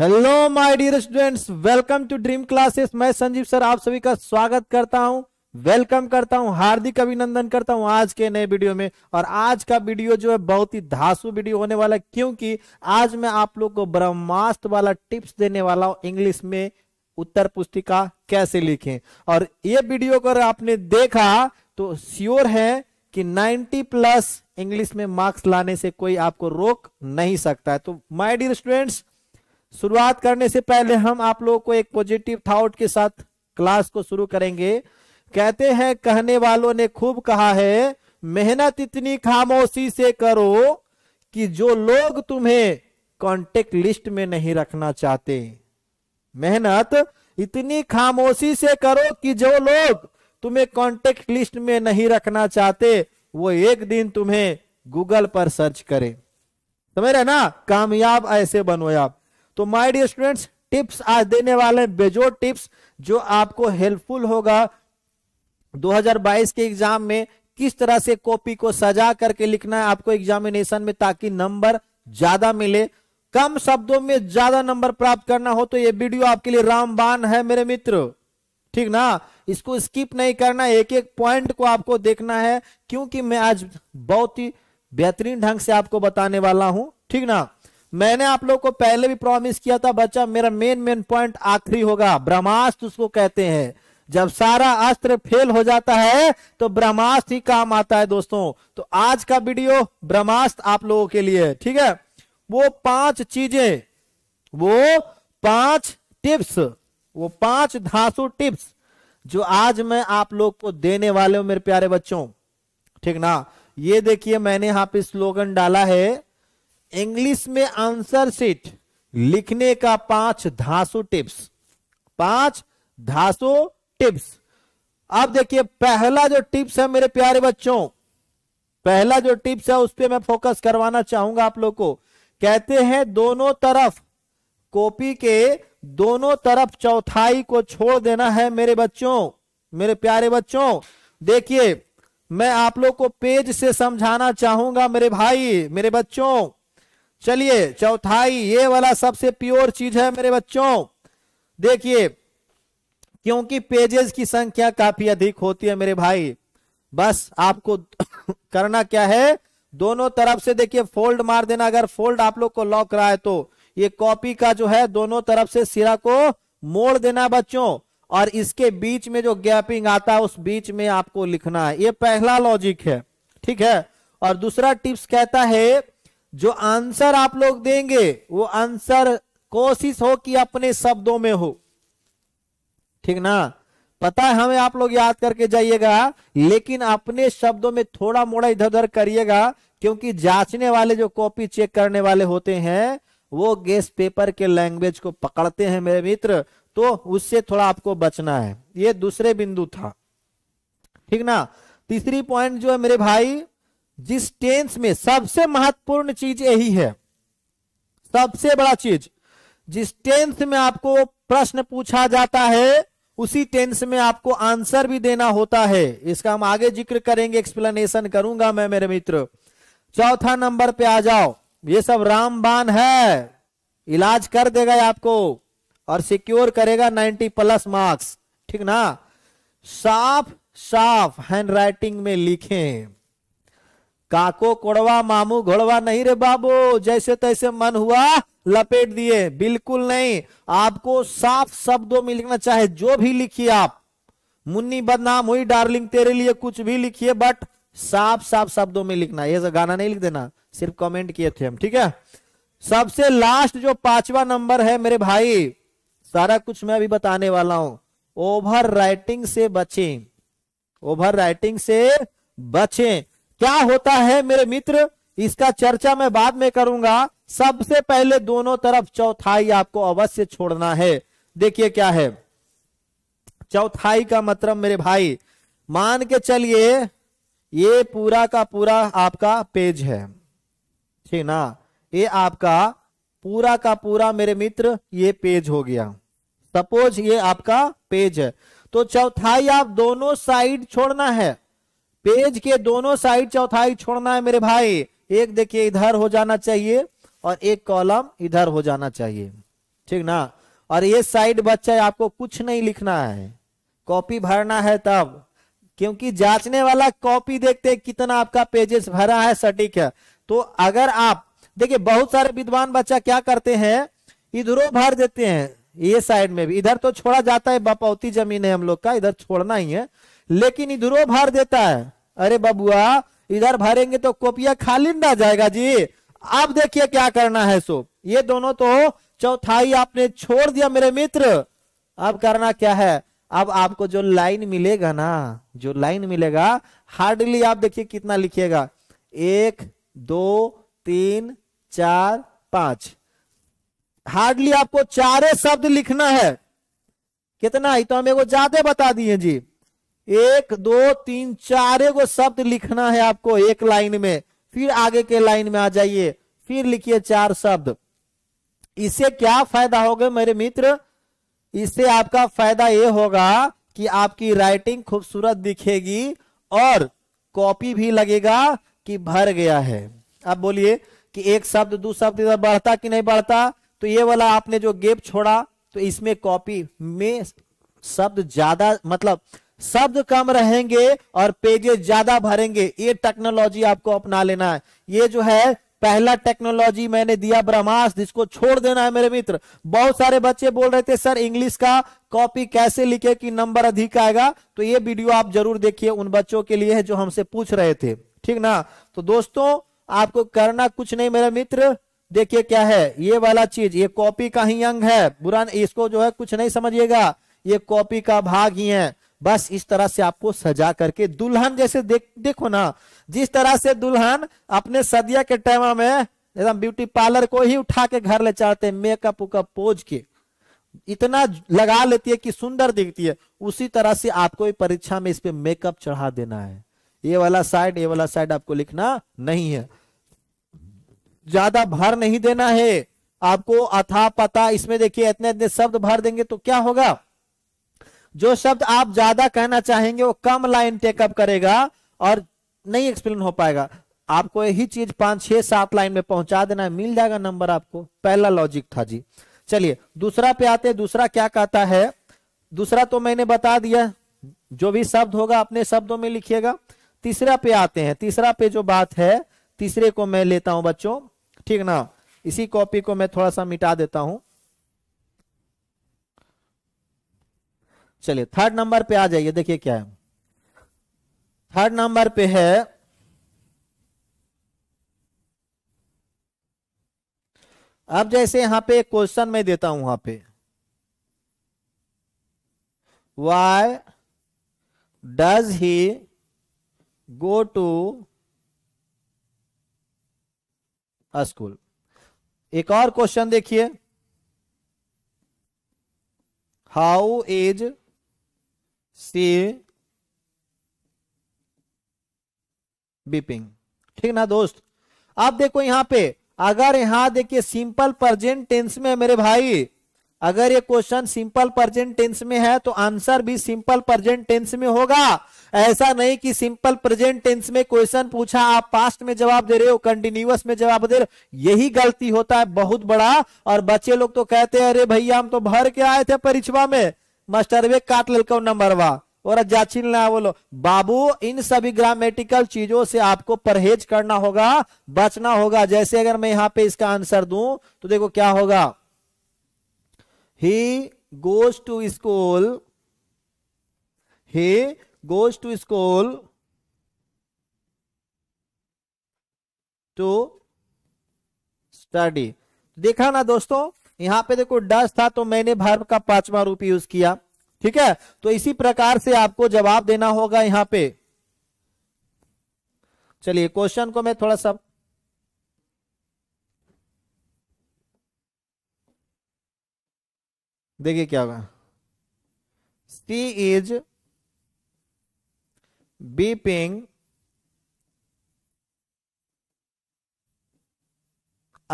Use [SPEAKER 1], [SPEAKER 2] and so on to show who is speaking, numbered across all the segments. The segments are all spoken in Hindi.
[SPEAKER 1] hello my dear students welcome to dream classes मैं संजीव सर आप सभी का स्वागत करता हूं वेलकम करता हूं हार्दिक अभिनंदन करता हूं आज के नए वीडियो में और आज का वीडियो जो है बहुत ही धासु वीडियो होने वाला है क्योंकि आज मैं आप लोग को ब्रह्मास्त्र वाला टिप्स देने वाला हूं इंग्लिश में उत्तर पुस्तिका कैसे लिखें और ये वीडियो अगर आपने देखा तो श्योर है कि 90 प्लस इंग्लिश में मार्क्स लाने से कोई आपको रोक नहीं सकता है तो माय डियर स्टूडेंट्स शुरुआत करने से पहले हम आप लोगों को एक पॉजिटिव थाउट के साथ क्लास को शुरू करेंगे कहते हैं कहने वालों ने खूब कहा है मेहनत इतनी खामोशी से करो कि जो लोग तुम्हें कॉन्टेक्ट लिस्ट में नहीं रखना चाहते मेहनत इतनी खामोशी से करो कि जो लोग तुम्हें कॉन्टेक्ट लिस्ट में नहीं रखना चाहते वो एक दिन तुम्हें गूगल पर सर्च करें समझ रहे ना कामयाब ऐसे बनो आप तो माय डियर स्टूडेंट्स टिप्स आज देने वाले हैं बेजोर टिप्स जो आपको हेल्पफुल होगा 2022 के एग्जाम में किस तरह से कॉपी को सजा करके लिखना है आपको एग्जामिनेशन में ताकि नंबर ज्यादा मिले कम शब्दों में ज्यादा नंबर प्राप्त करना हो तो ये वीडियो आपके लिए रामबान है मेरे मित्र ठीक ना इसको स्किप नहीं करना एक एक पॉइंट को आपको देखना है क्योंकि मैं आज बहुत ही बेहतरीन ढंग से आपको बताने वाला हूं ठीक ना मैंने आप लोग को पहले भी प्रॉमिस किया था बच्चा मेरा मेन मेन पॉइंट आखिरी होगा ब्रह्मास्त्र उसको कहते हैं जब सारा अस्त्र फेल हो जाता है तो ब्रह्मास्त्र ही काम आता है दोस्तों तो आज का वीडियो ब्रह्मास्त्र आप लोगों के लिए ठीक है वो पांच चीजें वो पांच टिप्स वो पांच धासु टिप्स जो आज मैं आप लोग को देने वाले हूं मेरे प्यारे बच्चों ठीक ना ये देखिए मैंने यहां पे स्लोगन डाला है इंग्लिश में आंसर सीट लिखने का पांच धासु टिप्स पांच धासु टिप्स अब देखिए पहला जो टिप्स है मेरे प्यारे बच्चों पहला जो टिप्स है उस पर मैं फोकस करवाना चाहूंगा आप लोग को कहते हैं दोनों तरफ कॉपी के दोनों तरफ चौथाई को छोड़ देना है मेरे बच्चों मेरे प्यारे बच्चों देखिए मैं आप लोग को पेज से समझाना चाहूंगा मेरे भाई मेरे बच्चों चलिए चौथाई ये वाला सबसे प्योर चीज है मेरे बच्चों देखिए क्योंकि पेजेस की संख्या काफी अधिक होती है मेरे भाई बस आपको करना क्या है दोनों तरफ से देखिए फोल्ड मार देना अगर फोल्ड आप लोग को लॉक रहा है तो ये कॉपी का जो है दोनों तरफ से सिरा को मोड़ देना बच्चों और इसके बीच में जो गैपिंग आता है उस बीच में आपको लिखना है ये पहला लॉजिक है ठीक है और दूसरा टिप्स कहता है जो आंसर आप लोग देंगे वो आंसर कोशिश हो कि अपने शब्दों में हो ठीक ना पता है हमें आप लोग याद करके जाइएगा लेकिन अपने शब्दों में थोड़ा मोड़ा इधर उधर करिएगा क्योंकि जांचने वाले जो कॉपी चेक करने वाले होते हैं वो गेस पेपर के लैंग्वेज को पकड़ते हैं मेरे मित्र तो उससे थोड़ा आपको बचना है ये दूसरे बिंदु था ठीक ना तीसरी पॉइंट जो है मेरे भाई जिस टेंस में सबसे महत्वपूर्ण चीज यही है सबसे बड़ा चीज जिस टेंस में आपको प्रश्न पूछा जाता है उसी टेंस में आपको आंसर भी देना होता है इसका हम आगे जिक्र करेंगे एक्सप्लेनेशन करूंगा मैं मेरे मित्र चौथा नंबर पे आ जाओ ये सब रामबान है इलाज कर देगा आपको और सिक्योर करेगा 90 प्लस मार्क्स ठीक ना साफ साफ हैंडराइटिंग में लिखें काको कोड़वा मामू घोड़वा नहीं रे बाबू जैसे तैसे मन हुआ लपेट दिए बिल्कुल नहीं आपको साफ शब्दों में लिखना चाहे जो भी लिखिए आप मुन्नी बदनाम हुई डार्लिंग तेरे लिए कुछ भी लिखिए बट साफ साफ शब्दों में लिखना ये गाना नहीं लिख देना सिर्फ कमेंट किए थे हम ठीक है सबसे लास्ट जो पांचवा नंबर है मेरे भाई सारा कुछ मैं अभी बताने वाला हूं ओवर राइटिंग से बचे ओवर राइटिंग से बचें क्या होता है मेरे मित्र इसका चर्चा मैं बाद में करूंगा सबसे पहले दोनों तरफ चौथाई आपको अवश्य छोड़ना है देखिए क्या है चौथाई का मतलब मेरे भाई मान के चलिए ये पूरा का पूरा आपका पेज है ठीक ना ये आपका पूरा का पूरा मेरे मित्र ये पेज हो गया सपोज ये आपका पेज है तो चौथाई आप दोनों साइड छोड़ना है पेज के दोनों साइड चौथाई छोड़ना है मेरे भाई एक देखिए इधर हो जाना चाहिए और एक कॉलम इधर हो जाना चाहिए ठीक ना और ये साइड बच्चा है आपको कुछ नहीं लिखना है कॉपी भरना है तब क्योंकि जांचने वाला कॉपी देखते कितना आपका पेजेस भरा है सटीक है तो अगर आप देखिए बहुत सारे विद्वान बच्चा क्या करते हैं इधरों भर देते हैं ये साइड में भी इधर तो छोड़ा जाता है बपौती जमीन है हम लोग का इधर छोड़ना ही है लेकिन इधरों भर देता है अरे बबुआ इधर भरेंगे तो कॉपिया खाली ना जाएगा जी अब देखिए क्या करना है सो ये दोनों तो चौथाई आपने छोड़ दिया मेरे मित्र अब करना क्या है अब आपको जो लाइन मिलेगा ना जो लाइन मिलेगा हार्डली आप देखिए कितना लिखिएगा एक दो तीन चार पांच हार्डली आपको चारे शब्द लिखना है कितना ही तो हम एगो ज्यादा बता दिए जी एक दो तीन चार एगो शब्द लिखना है आपको एक लाइन में फिर आगे के लाइन में आ जाइए फिर लिखिए चार शब्द इससे क्या फायदा होगा मेरे मित्र इससे आपका फायदा ये होगा कि आपकी राइटिंग खूबसूरत दिखेगी और कॉपी भी लगेगा कि भर गया है अब बोलिए कि एक शब्द दो शब्द इधर बढ़ता कि नहीं बढ़ता तो ये वाला आपने जो गेप छोड़ा तो इसमें कॉपी में शब्द ज्यादा मतलब शब्द कम रहेंगे और पेजेस ज्यादा भरेंगे ये टेक्नोलॉजी आपको अपना लेना है ये जो है पहला टेक्नोलॉजी मैंने दिया ब्रह्मास जिसको छोड़ देना है मेरे मित्र बहुत सारे बच्चे बोल रहे थे सर इंग्लिश का कॉपी कैसे लिखे कि नंबर अधिक आएगा तो ये वीडियो आप जरूर देखिए उन बच्चों के लिए है जो हमसे पूछ रहे थे ठीक ना तो दोस्तों आपको करना कुछ नहीं मेरे मित्र देखिए क्या है ये वाला चीज ये कॉपी का ही अंग है बुरा इसको जो है कुछ नहीं समझिएगा ये कॉपी का भाग ही है बस इस तरह से आपको सजा करके दुल्हन जैसे देख देखो ना जिस तरह से दुल्हन अपने सदिया के टाइम में एकदम ब्यूटी पार्लर को ही उठा के घर ले चाहते मेकअप उकअप पोज के इतना लगा लेती है कि सुंदर दिखती है उसी तरह से आपको परीक्षा में इस पे मेकअप चढ़ा देना है ये वाला साइड ये वाला साइड आपको लिखना नहीं है ज्यादा भार नहीं देना है आपको अथा पता इसमें देखिए इतने इतने शब्द भर देंगे तो क्या होगा जो शब्द आप ज्यादा कहना चाहेंगे वो कम लाइन टेकअप करेगा और नहीं एक्सप्लेन हो पाएगा आपको यही चीज पांच छह सात लाइन में पहुंचा देना है मिल जाएगा नंबर आपको पहला लॉजिक था जी चलिए दूसरा पे आते हैं दूसरा क्या कहता है दूसरा तो मैंने बता दिया जो भी शब्द होगा अपने शब्दों में लिखिएगा तीसरा पे आते हैं तीसरा पे जो बात है तीसरे को मैं लेता हूं बच्चों ठीक ना इसी कॉपी को मैं थोड़ा सा मिटा देता हूं चलिए थर्ड नंबर पे आ जाइए देखिए क्या है थर्ड नंबर पे है अब जैसे यहां पे क्वेश्चन मैं देता हूं वहां पे why does he go to school एक और क्वेश्चन देखिए हाउ इज सी बीपिंग ठीक ना दोस्त आप देखो यहां पे अगर यहां देखिए सिंपल प्रेजेंट टेंस में मेरे भाई अगर ये क्वेश्चन सिंपल प्रेजेंट टेंस में है तो आंसर भी सिंपल प्रेजेंट टेंस में होगा ऐसा नहीं कि सिंपल प्रेजेंट टेंस में क्वेश्चन पूछा आप पास्ट में जवाब दे रहे हो कंटिन्यूअस में जवाब दे रहे हो यही गलती होता है बहुत बड़ा और बच्चे लोग तो कहते हैं अरे भैया हम तो भर के आए थे परीक्षा में मास्टर वे काट नंबर वा और जाचिन ना बोलो बाबू इन सभी ग्रामेटिकल चीजों से आपको परहेज करना होगा बचना होगा जैसे अगर मैं यहाँ पे इसका आंसर दू तो देखो क्या होगा he goes to school he goes to school to study देखा ना दोस्तों यहां पे देखो डस था तो मैंने भर्व का पांचवा रूप यूज किया ठीक है तो इसी प्रकार से आपको जवाब देना होगा यहां पे चलिए क्वेश्चन को मैं थोड़ा सा देखिए क्या होगा सी इज बीपिंग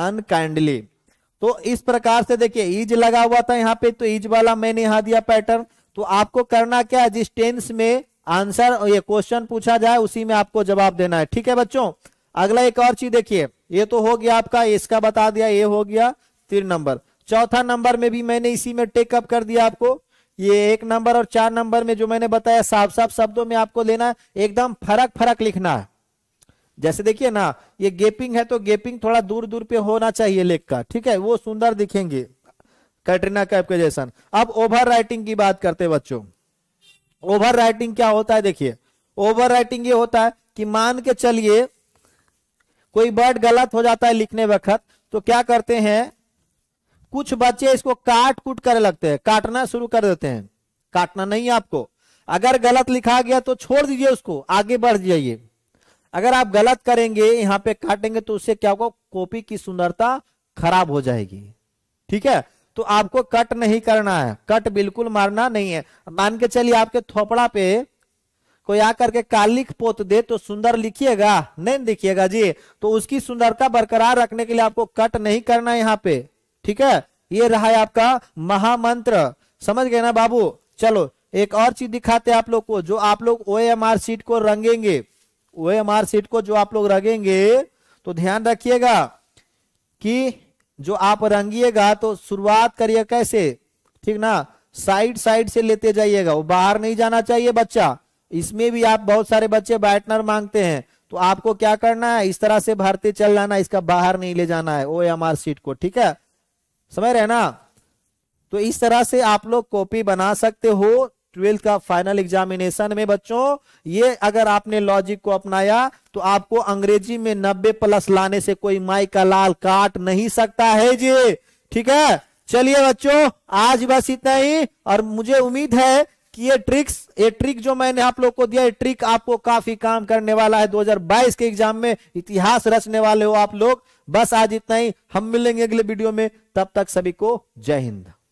[SPEAKER 1] अनकाइंडली तो इस प्रकार से देखिए इज लगा हुआ था यहां पे तो ईज वाला मैंने यहां दिया पैटर्न तो आपको करना क्या है जिस टेंस में आंसर ये क्वेश्चन पूछा जाए उसी में आपको जवाब देना है ठीक है बच्चों अगला एक और चीज देखिए ये तो हो गया आपका इसका बता दिया ये हो गया तीन नंबर चौथा नंबर में भी मैंने इसी में टेकअप कर दिया आपको ये एक नंबर और चार नंबर में जो मैंने बताया साफ साफ शब्दों में आपको लेना एकदम फरक फरक लिखना है जैसे देखिए ना ये गेपिंग है तो गेपिंग थोड़ा दूर दूर पे होना चाहिए लेख का ठीक है वो सुंदर दिखेंगे कैटरीना कैप के जैसा अब ओवर राइटिंग की बात करते बच्चों ओवर राइटिंग क्या होता है देखिए ओवर राइटिंग ये होता है कि मान के चलिए कोई वर्ड गलत हो जाता है लिखने वक्त तो क्या करते हैं कुछ बच्चे इसको काट कुट कर लगते हैं काटना शुरू कर देते हैं काटना नहीं आपको अगर गलत लिखा गया तो छोड़ दीजिए उसको आगे बढ़ जाइए अगर आप गलत करेंगे यहाँ पे काटेंगे तो उससे क्या होगा कॉपी की सुंदरता खराब हो जाएगी ठीक है तो आपको कट नहीं करना है कट बिल्कुल मारना नहीं है मान के चलिए आपके थोपड़ा पे कोई आकर के कालिक पोत दे तो सुंदर लिखिएगा नहीं लिखिएगा जी तो उसकी सुंदरता बरकरार रखने के लिए आपको कट नहीं करना है यहाँ पे ठीक है ये रहा है आपका महामंत्र समझ गए ना बाबू चलो एक और चीज दिखाते हैं आप लोग को जो आप लोग ओ एम आर सीट को रंगेंगे ओ एम आर सीट को जो आप लोग रंगेंगे तो ध्यान रखिएगा कि जो आप रंगिएगा तो शुरुआत करिए कैसे ठीक ना साइड साइड से लेते जाइएगा वो बाहर नहीं जाना चाहिए बच्चा इसमें भी आप बहुत सारे बच्चे बैटनर मांगते हैं तो आपको क्या करना है इस तरह से भरते चल जाना इसका बाहर नहीं ले जाना है ओ एम आर सीट को ठीक है समझ रहे ना तो इस तरह से आप लोग कॉपी बना सकते हो ट्वेल्थ का फाइनल एग्जामिनेशन में बच्चों ये अगर आपने लॉजिक को अपनाया तो आपको अंग्रेजी में 90 प्लस लाने से कोई माई का लाल काट नहीं सकता है जी ठीक है चलिए बच्चों आज बस इतना ही और मुझे उम्मीद है कि ये ट्रिक्स ये ट्रिक जो मैंने आप लोग को दिया ये ट्रिक आपको काफी काम करने वाला है 2022 के एग्जाम में इतिहास रचने वाले हो आप लोग बस आज इतना ही हम मिलेंगे अगले वीडियो में तब तक सभी को जय हिंद